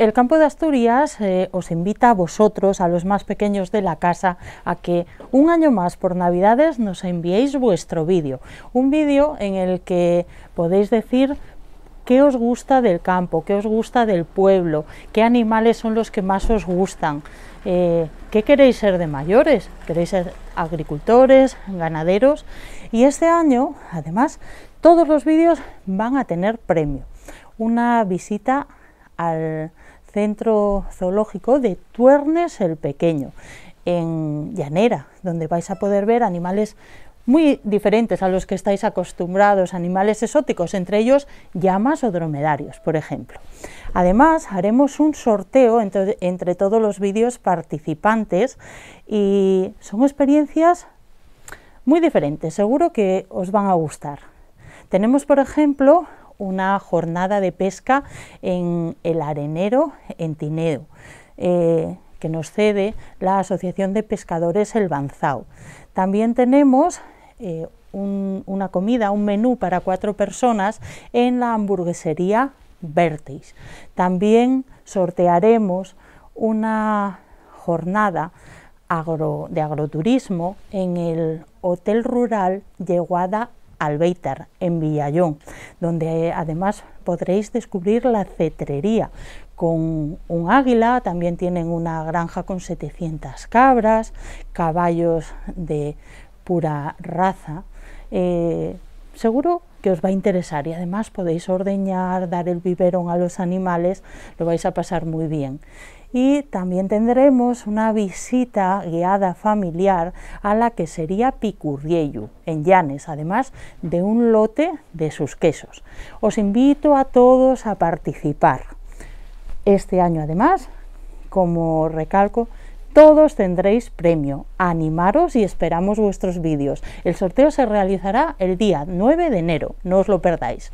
el campo de Asturias eh, os invita a vosotros, a los más pequeños de la casa, a que un año más por Navidades nos enviéis vuestro vídeo. Un vídeo en el que podéis decir qué os gusta del campo, qué os gusta del pueblo, qué animales son los que más os gustan, eh, qué queréis ser de mayores, queréis ser agricultores, ganaderos. Y este año, además, todos los vídeos van a tener premio. Una visita al centro zoológico de Tuernes el Pequeño, en Llanera, donde vais a poder ver animales muy diferentes a los que estáis acostumbrados, animales exóticos, entre ellos llamas o dromedarios, por ejemplo. Además, haremos un sorteo entre, todos los vídeos participantes y son experiencias muy diferentes, seguro que os van a gustar. Tenemos, por ejemplo, una jornada de pesca en el arenero en Tinedo, eh, que nos cede la Asociación de Pescadores El Banzao. También tenemos eh, una comida, un menú para cuatro personas en la hamburguesería Verteis. También sortearemos una jornada de agroturismo en el Hotel Rural Yeguada Albeitar, en Villallón, donde eh, además podréis descubrir la cetrería con un águila, también tienen una granja con 700 cabras, caballos de pura raza. Eh, seguro que os va a interesar y además podéis ordeñar, dar el biberón a los animales, lo vais a pasar muy bien. Y también tendremos una visita guiada familiar a la que sería Picurrieyu, en Llanes, además de un lote de sus quesos. Os invito a todos a participar. Este año además, como recalco, todos tendréis premio. Animaros y esperamos vuestros vídeos. El sorteo se realizará el día 9 de enero, no os lo perdáis.